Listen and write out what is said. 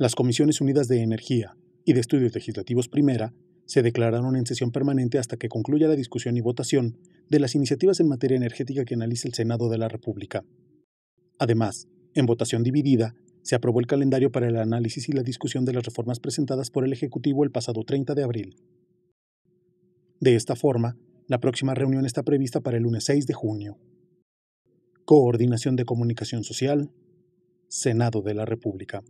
Las Comisiones Unidas de Energía y de Estudios Legislativos Primera se declararon en sesión permanente hasta que concluya la discusión y votación de las iniciativas en materia energética que analiza el Senado de la República. Además, en votación dividida, se aprobó el calendario para el análisis y la discusión de las reformas presentadas por el Ejecutivo el pasado 30 de abril. De esta forma, la próxima reunión está prevista para el lunes 6 de junio. Coordinación de Comunicación Social, Senado de la República.